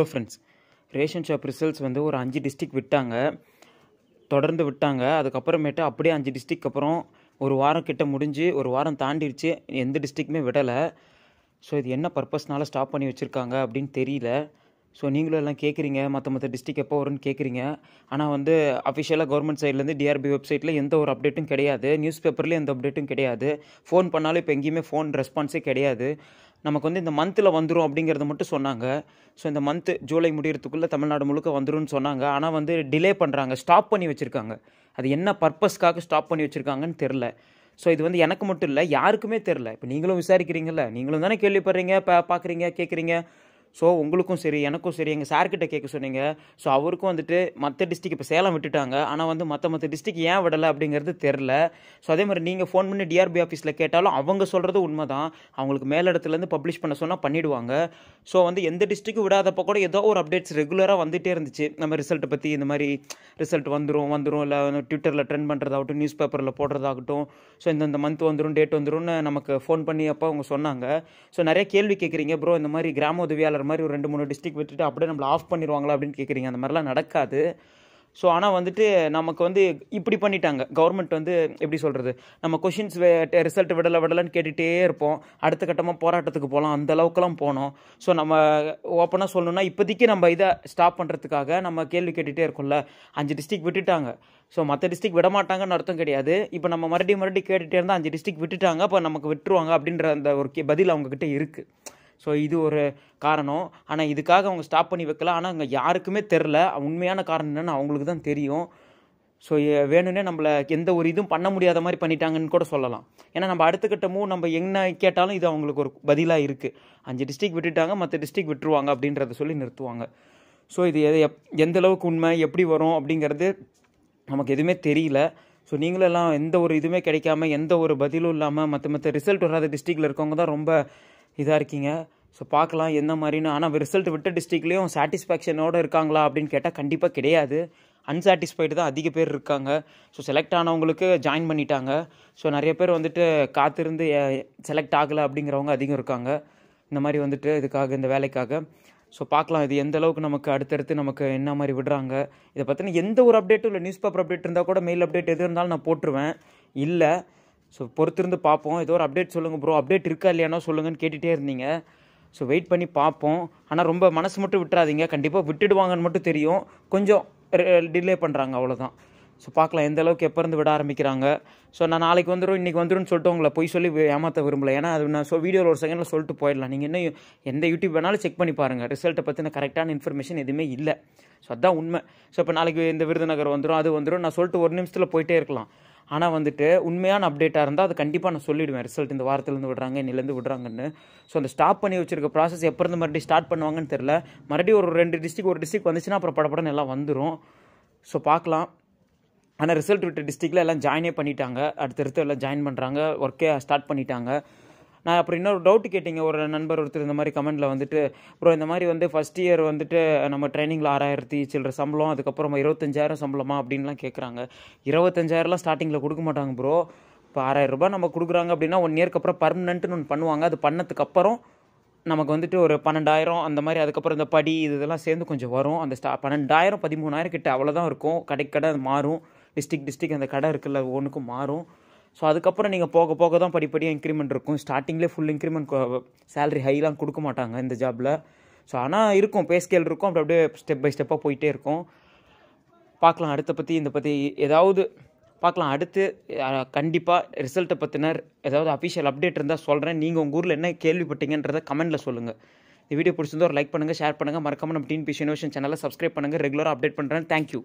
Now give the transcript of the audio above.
hello friends ration shop results வந்து ஒரு அஞ்சு டிஸ்ட்ரிக் விட்டாங்க தொடர்ந்து விட்டாங்க அதுக்கப்புறமேட்டு அப்படியே அஞ்சு டிஸ்ட்ரிக் அப்புறம் ஒரு வாரம் கிட்ட முடிஞ்சு ஒரு வாரம் தாண்டிடுச்சு எந்த டிஸ்ட்ரிக்குமே விடலை ஸோ இது என்ன பர்பஸ்னால் ஸ்டாப் பண்ணி வச்சுருக்காங்க அப்படின்னு தெரியல ஸோ நீங்களும் எல்லாம் கேட்குறீங்க மற்ற மற்ற டிஸ்ட்ரிக் எப்போ வரும்னு கேட்குறீங்க ஆனால் வந்து அஃபிஷியலாக கவர்மெண்ட் சைட்லேருந்து டிஆர்பி வெப்சைட்டில் எந்த ஒரு அப்டேட்டும் கிடையாது நியூஸ் பேப்பர்லேயும் எந்த அப்டேட்டும் கிடையாது ஃபோன் பண்ணாலும் இப்போ எங்கேயுமே ஃபோன் ரெஸ்பான்ஸே கிடையாது நமக்கு வந்து இந்த மந்தில் வந்துடும் அப்படிங்கிறத மட்டும் சொன்னாங்க ஸோ இந்த மந்த் ஜூலை முடிகிறதுக்குள்ளே தமிழ்நாடு முழுக்க வந்துடும்னு சொன்னாங்க ஆனால் வந்து டிலே பண்ணுறாங்க ஸ்டாப் பண்ணி வச்சுருக்காங்க அது என்ன பர்பஸ்க்காக ஸ்டாப் பண்ணி வச்சுருக்காங்கன்னு தெரில ஸோ இது வந்து எனக்கு மட்டும் இல்லை யாருக்குமே தெரில இப்போ நீங்களும் விசாரிக்கிறீங்கள நீங்களும் தானே கேள்விப்படுறீங்க பார்க்குறீங்க கேட்குறீங்க ஸோ உங்களுக்கும் சரி எனக்கும் சரி எங்கள் சார்கிட்ட கேட்க சொன்னீங்க ஸோ அவருக்கும் வந்துட்டு மற்ற டிஸ்ட்ரிக் இப்போ சேலம் விட்டுட்டாங்க ஆனால் வந்து மற்ற மற்ற டிஸ்ட்ரிக் ஏன் விடலை அப்படிங்கிறது தெரில ஸோ அதே மாதிரி நீங்கள் ஃபோன் பண்ணி டிஆர்பி ஆஃபீஸில் கேட்டாலும் அவங்க சொல்கிறது உண்மை தான் அவங்களுக்கு மேலிடத்துலேருந்து பப்ளிஷ் பண்ண சொன்னால் பண்ணிவிடுவாங்க ஸோ வந்து எந்த டிஸ்ட்ரிக்கு விடாதப்போ கூட ஏதோ ஒரு அப்டேட்ஸ் ரெகுலராக வந்துகிட்டே இருந்துச்சு நம்ம ரிசல்ட்டை பற்றி இந்த மாதிரி ரிசல்ட் வந்துடும் வந்துடும் இல்லை ட்விட்டரில் ட்ரெண்ட் பண்ணுறதாகட்டும் நியூஸ் பேப்பரில் போடுறதாகட்டும் ஸோ இந்த மந்த் வந்துடும் டேட் வந்துடும்னு நமக்கு ஃபோன் பண்ணி அப்போ அவங்க சொன்னாங்க ஸோ நிறைய கேள்வி கேட்குறீங்க ப்ரோ இந்த மாதிரி கிராம உதவியாளர் அப்படின்ற மாதிரி ஒரு ரெண்டு மூணு டிஸ்ட்ரிக்ட் விட்டுட்டு அப்படியே நம்மளை ஆஃப் பண்ணிடுவாங்களா அப்படின்னு கேட்குறீங்க அந்த மாதிரிலாம் நடக்காது ஸோ ஆனால் வந்துட்டு நமக்கு வந்து இப்படி பண்ணிட்டாங்க கவர்மெண்ட் வந்து எப்படி சொல்கிறது நம்ம கொஷின்ஸ் ரிசல்ட் விடலை விடலைன்னு கேட்டுகிட்டே இருப்போம் அடுத்த கட்டமாக போராட்டத்துக்கு போகலாம் அந்த அளவுக்குலாம் போனோம் ஸோ நம்ம ஓப்பனாக சொல்லணும்னா இப்போதைக்கு நம்ம இதை ஸ்டாப் பண்ணுறதுக்காக நம்ம கேள்வி கேட்டுகிட்டே இருக்கோம்ல அஞ்சு டிஸ்ட்ரிக் விட்டுட்டாங்க ஸோ மற்ற டிஸ்ட்ரிக் விட மாட்டாங்கன்னு அர்த்தம் கிடையாது இப்போ நம்ம மறுபடியும் மறுபடியும் கேட்டுகிட்டே இருந்தால் அஞ்சு டிஸ்ட்ரிக் விட்டுட்டாங்க அப்போ நமக்கு விட்டுருவாங்க அப்படின்ற அந்த ஒரு பதில் அவங்கக்கிட்ட இருக்குது ஸோ இது ஒரு காரணம் ஆனால் இதுக்காக அவங்க ஸ்டாப் பண்ணி வைக்கல ஆனால் அங்கே யாருக்குமே தெரில உண்மையான காரணம் என்னென்னு அவங்களுக்கு தான் தெரியும் ஸோ வேணும்னே நம்மளை எந்த ஒரு இதுவும் பண்ண முடியாத மாதிரி பண்ணிட்டாங்கன்னு கூட சொல்லலாம் ஏன்னா நம்ம அடுத்த கட்டமும் நம்ம என்ன கேட்டாலும் இது அவங்களுக்கு ஒரு பதிலாக இருக்குது அஞ்சு டிஸ்ட்ரிக் விட்டுட்டாங்க மற்ற டிஸ்ட்ரிக் விட்டுருவாங்க அப்படின்றத சொல்லி நிறுத்துவாங்க ஸோ இது எதை எப் எந்த அளவுக்கு உண்மை எப்படி வரும் அப்படிங்கிறது நமக்கு எதுவுமே தெரியல ஸோ நீங்களெல்லாம் எந்த ஒரு இதுவுமே கிடைக்காம எந்த ஒரு பதிலும் இல்லாமல் மற்ற மற்ற ரிசல்ட் வராத டிஸ்ட்ரிக்டில் இருக்கவங்க தான் ரொம்ப இதாக இருக்கீங்க ஸோ பார்க்கலாம் எந்த மாதிரின்னு ஆனால் ரிசல்ட் விட்ட டிஸ்ட்ரிக்ட்லேயும் சாட்டிஸ்ஃபேக்ஷனோடு இருக்காங்களா அப்படின்னு கேட்டால் கண்டிப்பாக கிடையாது அன்சாட்டிஸ்ஃபைடு தான் அதிக பேர் இருக்காங்க ஸோ செலக்ட் ஆனவங்களுக்கு ஜாயின் பண்ணிட்டாங்க ஸோ நிறைய பேர் வந்துட்டு காத்திருந்து செலக்ட் ஆகலை அப்படிங்கிறவங்க அதிகம் இருக்காங்க இந்த மாதிரி வந்துட்டு இதுக்காக இந்த வேலைக்காக ஸோ பார்க்கலாம் இது எந்த அளவுக்கு நமக்கு அடுத்தடுத்து நமக்கு என்ன மாதிரி விடுறாங்க இதை பற்றின எந்த ஒரு அப்டேட்டும் இல்லை நியூஸ் பேப்பர் அப்டேட் இருந்தால் கூட மெயில் அப்டேட் எது இருந்தாலும் நான் போட்டுருவேன் இல்லை ஸோ பொறுத்திருந்து பார்ப்போம் ஏதோ ஒரு அப்டேட் சொல்லுங்கள் ப்ரோ அப்டேட் இருக்கா இல்லையானோ சொல்லுங்கன்னு கேட்டுகிட்டே இருந்தீங்க ஸோ வெயிட் பண்ணி பார்ப்போம் ஆனால் ரொம்ப மனசு மட்டும் விட்டுறாதீங்க கண்டிப்பாக விட்டுடுவாங்கன்னு மட்டும் தெரியும் கொஞ்சம் டிலே பண்ணுறாங்க அவ்வளோதான் ஸோ பார்க்கலாம் எந்த அளவுக்கு எப்போ இருந்து விட ஆரம்பிக்கிறாங்க ஸோ நான் நாளைக்கு வந்துடும் இன்றைக்கி வந்துடும்னு சொல்லிட்டு உங்களை போய் சொல்லி ஏமாற்ற விரும்பல ஏன்னா அது நான் ஸோ வீடியோவில் ஒரு செகண்டில் சொல்லிட்டு போயிடலாம் நீங்கள் இன்னும் எந்த யூடியூப் வேணாலும் செக் பண்ணி பாருங்கள் ரிசல்ட்டை பற்றின கரெக்டான இன்ஃபர்மேஷன் எதுவுமே இல்லை ஸோ அதுதான் உண்மை ஸோ இப்போ நாளைக்கு இந்த விருதுநகர் வந்துடும் அது வந்துடும் நான் சொல்லிட்டு ஒரு நிமிஷத்தில் போயிட்டே இருக்கலாம் ஆனால் வந்துட்டு உண்மையான அப்டேட்டாக இருந்தால் அது கண்டிப்பாக நான் சொல்லிவிடுவேன் ரிசல்ட் இந்த வாரத்துலேருந்து விடுறாங்க இன்னிலேருந்து விடுறாங்கன்னு ஸோ அந்த ஸ்டாப் பண்ணி வச்சிருக்க ப்ராசஸ் எப்போ இருந்து மறுபடியும் ஸ்டார்ட் பண்ணுவாங்கன்னு தெரில மறுபடியும் ஒரு ரெண்டு டிஸ்ட்ரிக் ஒரு டிஸ்ட்ரிக் வந்துச்சுன்னா அப்புறம் படப்படன்னு எல்லாம் வந்துடும் ஸோ பார்க்கலாம் ஆனால் ரிசல்ட் விட்ட டிஸ்ட்ரிக்டில் எல்லாம் ஜாயினே பண்ணிட்டாங்க அடுத்தடுத்து எல்லாம் ஜாயின் பண்ணுறாங்க ஒர்க்கே ஸ்டார்ட் பண்ணிட்டாங்க நான் அப்புறம் இன்னொரு டவுட் கேட்டிங்க ஒரு நண்பர் ஒருத்தர் இந்த மாதிரி கமெண்ட்டில் வந்துட்டு அப்புறம் இந்த மாதிரி வந்து ஃபஸ்ட் இயர் வந்துட்டு நம்ம ட்ரைனிங்கில் ஆறாயிரத்தி சில்லற சம்பளம் அதுக்கப்புறம் இருபத்தஞ்சாயிரம் சம்பளமா அப்படின்லாம் கேட்குறாங்க இருபத்தஞ்சாயிரம்லாம் ஸ்டார்டிங்கில் கொடுக்க மாட்டாங்க ப்ரோ இப்போ ஆறாயிரம் ரூபாய் நம்ம கொடுக்குறாங்க அப்படின்னா ஒன் இயர்க்கு அப்புறம் பர்மனென்ட்னு ஒன்று பண்ணுவாங்க அது பண்ணதுக்கு அப்புறம் நமக்கு வந்துட்டு ஒரு பன்னெண்டாயிரம் அந்த மாதிரி அதுக்கப்புறம் இந்த படி இதெல்லாம் சேர்ந்து கொஞ்சம் வரும் அந்த ஸ்டா பன்னெண்டாயிரம் பதிமூணாயிரம் கிட்ட அவ்வளோதான் இருக்கும் கடை கடை அது மாறும் டிஸ்ட்ரிக் டிஸ்ட்ரிக்ட் அந்த கடை இருக்குல்ல ஒன்றுக்கும் மாறும் ஸோ அதுக்கப்புறம் நீங்கள் போக போக தான் படிப்படியாக இன்க்ரிமெண்ட் இருக்கும் ஸ்டார்டிங்லேயே ஃபுல் இன்க்ரிமெண்ட் சேலரி ஹைலாம் கொடுக்க மாட்டாங்க இந்த ஜாபில் ஸோ ஆனால் இருக்கும் பேஸ்கேல் இருக்கும் அப்படி அப்படியே ஸ்டெப் பை ஸ்டெப்பாக போயிட்டே இருக்கும் பார்க்கலாம் அடுத்த பற்றி இந்த பற்றி ஏதாவது பார்க்கலாம் அடுத்து கண்டிப்பாக ரிசல்ட்டை பற்றினர் ஏதாவது அஃபிஷியல் அப்டேட் இருந்தால் சொல்கிறேன் நீங்கள் உங்கள் ஊரில் என்ன கேள்விப்பட்டீங்கன்றதை கமெண்ட்டில் சொல்லுங்கள் இந்த வீடியோ பிடிச்சிருந்தோம் ஒரு லைக் பண்ணுங்கள் ஷேர் பண்ணுங்கள் மறக்காமல் நம்ம பிஷ் யூனிவர்ஷன் சேனலை சப்ஸ்கிரைப் பண்ணுங்கள் ரெகுலராக அப்டேட் பண்ணுறேன் தேங்க்யூ